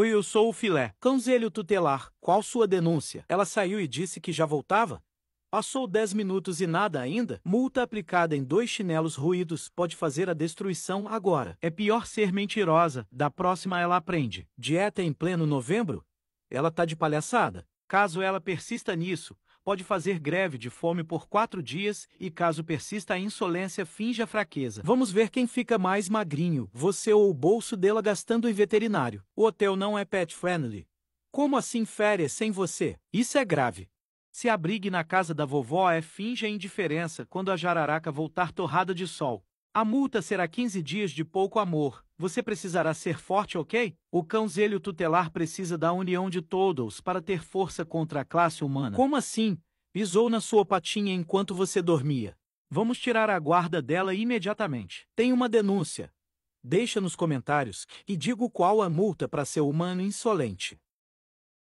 Oi, Eu sou o filé. Conselho tutelar, qual sua denúncia? Ela saiu e disse que já voltava? Passou 10 minutos e nada ainda? Multa aplicada em dois chinelos ruídos pode fazer a destruição agora. É pior ser mentirosa, da próxima ela aprende. Dieta em pleno novembro? Ela tá de palhaçada. Caso ela persista nisso, pode fazer greve de fome por quatro dias e, caso persista a insolência, finja fraqueza. Vamos ver quem fica mais magrinho, você ou o bolso dela gastando em veterinário. O hotel não é pet friendly. Como assim férias sem você? Isso é grave. Se abrigue na casa da vovó é finja indiferença quando a jararaca voltar torrada de sol. A multa será 15 dias de pouco amor. Você precisará ser forte, ok? O cãozelho tutelar precisa da união de todos para ter força contra a classe humana. Como assim? Pisou na sua patinha enquanto você dormia. Vamos tirar a guarda dela imediatamente. Tem uma denúncia. Deixa nos comentários e digo qual a multa para ser humano insolente.